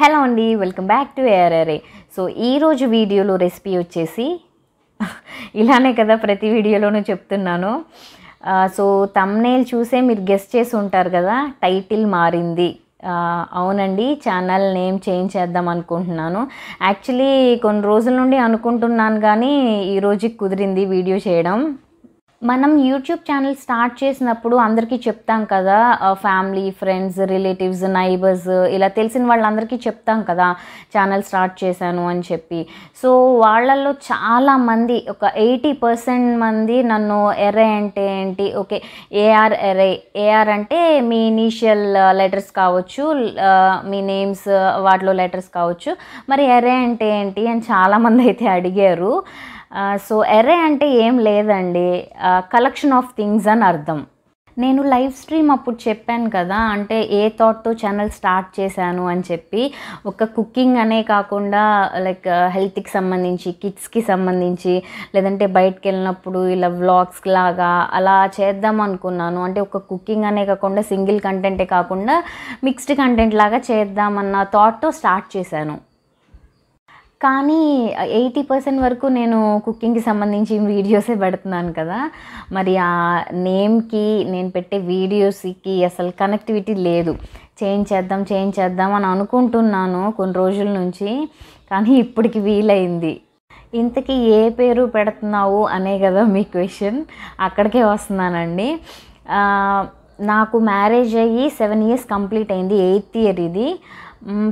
hello అండి welcome back to ARRA so ఈరోజు వీడియోలో రెసిపీ వచ్చేసి ఇలానే కదా ప్రతి వీడియోలోనూ చెప్తున్నాను సో తమ్నేల్ చూసే మీరు గెస్ట్ చేసి ఉంటారు కదా టైటిల్ మారింది అవునండి ఛానల్ నేమ్ చేంజ్ చేద్దాం అనుకుంటున్నాను యాక్చువల్లీ కొన్ని రోజుల నుండి అనుకుంటున్నాను కానీ ఈరోజు కుదిరింది వీడియో చేయడం మనం యూట్యూబ్ ఛానల్ స్టార్ట్ చేసినప్పుడు అందరికీ చెప్తాం కదా ఫ్యామిలీ ఫ్రెండ్స్ రిలేటివ్స్ నైబర్స్ ఇలా తెలిసిన వాళ్ళందరికీ చెప్తాం కదా ఛానల్ స్టార్ట్ చేశాను అని చెప్పి సో వాళ్ళల్లో చాలామంది ఒక ఎయిటీ పర్సెంట్ మంది నన్ను ఎర్రే అంటే ఏంటి ఓకే ఏఆర్ ఎరే ఏఆర్ అంటే మీ ఇనీషియల్ లెటర్స్ కావచ్చు మీ నేమ్స్ వాటిలో లెటర్స్ కావచ్చు మరి ఎరే అంటే ఏంటి అని చాలామంది అయితే అడిగారు సో ఎర్రే అంటే ఏం లేదండి కలెక్షన్ ఆఫ్ థింగ్స్ అని అర్థం నేను లైవ్ స్ట్రీమ్ అప్పుడు చెప్పాను కదా అంటే ఏ థాట్తో ఛానల్ స్టార్ట్ చేశాను అని చెప్పి ఒక కుకింగ్ అనే కాకుండా లైక్ హెల్త్కి సంబంధించి కిడ్స్కి సంబంధించి లేదంటే బయటకు వెళ్ళినప్పుడు ఇలా వ్లాగ్స్ లాగా అలా చేద్దాం అనుకున్నాను అంటే ఒక కుకింగ్ అనే కాకుండా సింగిల్ కంటెంటే కాకుండా మిక్స్డ్ కంటెంట్ లాగా చేద్దామన్న థాట్తో స్టార్ట్ చేశాను కానీ ఎయిటీ పర్సెంట్ వరకు నేను కుకింగ్కి సంబంధించి వీడియోసే పెడుతున్నాను కదా మరి ఆ నేమ్కి నేను పెట్టే వీడియోస్కి అసలు కనెక్టివిటీ లేదు చేంజ్ చేద్దాం చేంజ్ చేద్దాం అని అనుకుంటున్నాను కొన్ని రోజుల నుంచి కానీ ఇప్పటికి వీలైంది ఇంతకీ ఏ పేరు పెడుతున్నావు అనే కదా మీ క్వశ్చన్ అక్కడికే వస్తున్నానండి నాకు మ్యారేజ్ అయ్యి సెవెన్ ఇయర్స్ కంప్లీట్ అయింది ఎయిత్ ఇయర్ ఇది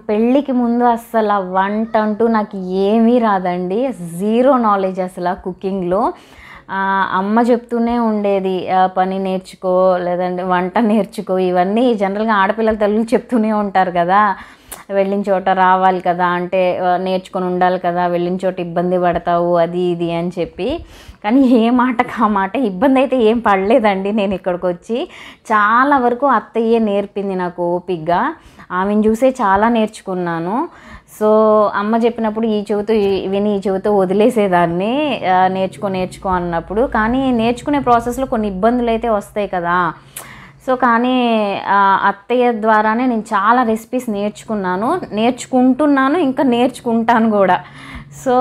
పెళ్ళికి ముందు అసలు వంట అంటూ నాకు ఏమీ రాదండి జీరో నాలెడ్జ్ అసలు కుకింగ్లో అమ్మ చెప్తూనే ఉండేది పని నేర్చుకో లేదంటే వంట నేర్చుకో ఇవన్నీ జనరల్గా ఆడపిల్లల తల్లి చెప్తూనే ఉంటారు కదా వెళ్ళిన చోట రావాలి కదా అంటే నేర్చుకొని ఉండాలి కదా వెళ్ళిన చోట ఇబ్బంది పడతావు అది ఇది అని చెప్పి కానీ ఏ మాట కా మాట ఇబ్బంది అయితే ఏం పడలేదండి నేను ఇక్కడికి వచ్చి చాలా వరకు అత్తయ్యే నేర్పింది నాకు ఓపిగ్గా ఆమెను చూసే చాలా నేర్చుకున్నాను సో అమ్మ చెప్పినప్పుడు ఈ చెవితో విని ఈ చెవితో వదిలేసేదాన్ని నేర్చుకో నేర్చుకో అన్నప్పుడు కానీ నేర్చుకునే ప్రాసెస్లో కొన్ని ఇబ్బందులు అయితే వస్తాయి కదా సో కానీ అత్తయ్య ద్వారానే నేను చాలా రెసిపీస్ నేర్చుకున్నాను నేర్చుకుంటున్నాను ఇంకా నేర్చుకుంటాను కూడా సో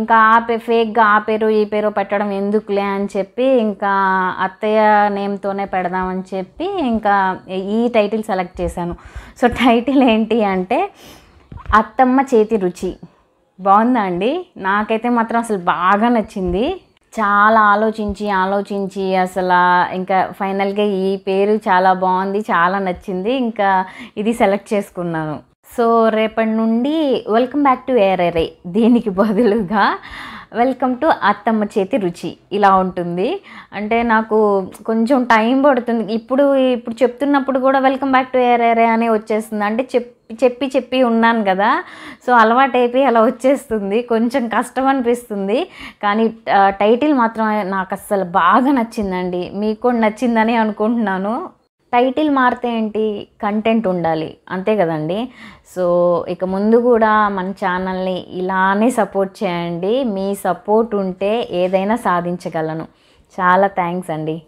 ఇంకా ఆ పే ఫేక్గా ఆ పేరు ఈ పేరు పెట్టడం ఎందుకులే అని చెప్పి ఇంకా అత్తయ్య నేమ్తోనే పెడదామని చెప్పి ఇంకా ఈ టైటిల్ సెలెక్ట్ చేశాను సో టైటిల్ ఏంటి అంటే అత్తమ్మ చేతి రుచి బాగుందా అండి నాకైతే మాత్రం అసలు బాగా నచ్చింది చాలా ఆలోచించి ఆలోచించి అసలు ఇంకా ఫైనల్గా ఈ పేరు చాలా బాగుంది చాలా నచ్చింది ఇంకా ఇది సెలెక్ట్ చేసుకున్నాను సో రేపటి నుండి వెల్కమ్ బ్యాక్ టు ఏరే దీనికి బదులుగా వెల్కమ్ టు అత్తమ్మ చేతి రుచి ఇలా ఉంటుంది అంటే నాకు కొంచెం టైం పడుతుంది ఇప్పుడు ఇప్పుడు చెప్తున్నప్పుడు కూడా వెల్కమ్ బ్యాక్ టు ఏరేరే అనే వచ్చేస్తుంది అంటే చెప్ చెప్పి చెప్పి ఉన్నాను కదా సో అలవాటు అయిపోయి అలా వచ్చేస్తుంది కొంచెం కష్టం అనిపిస్తుంది కానీ టైటిల్ మాత్రం నాకు అస్సలు బాగా నచ్చిందండి మీకు కూడా నచ్చిందని అనుకుంటున్నాను టైటిల్ మారితే ఏంటి కంటెంట్ ఉండాలి అంతే కదండి సో ఇక ముందు కూడా మన ఛానల్ని ఇలానే సపోర్ట్ చేయండి మీ సపోర్ట్ ఉంటే ఏదైనా సాధించగలను చాలా థ్యాంక్స్ అండి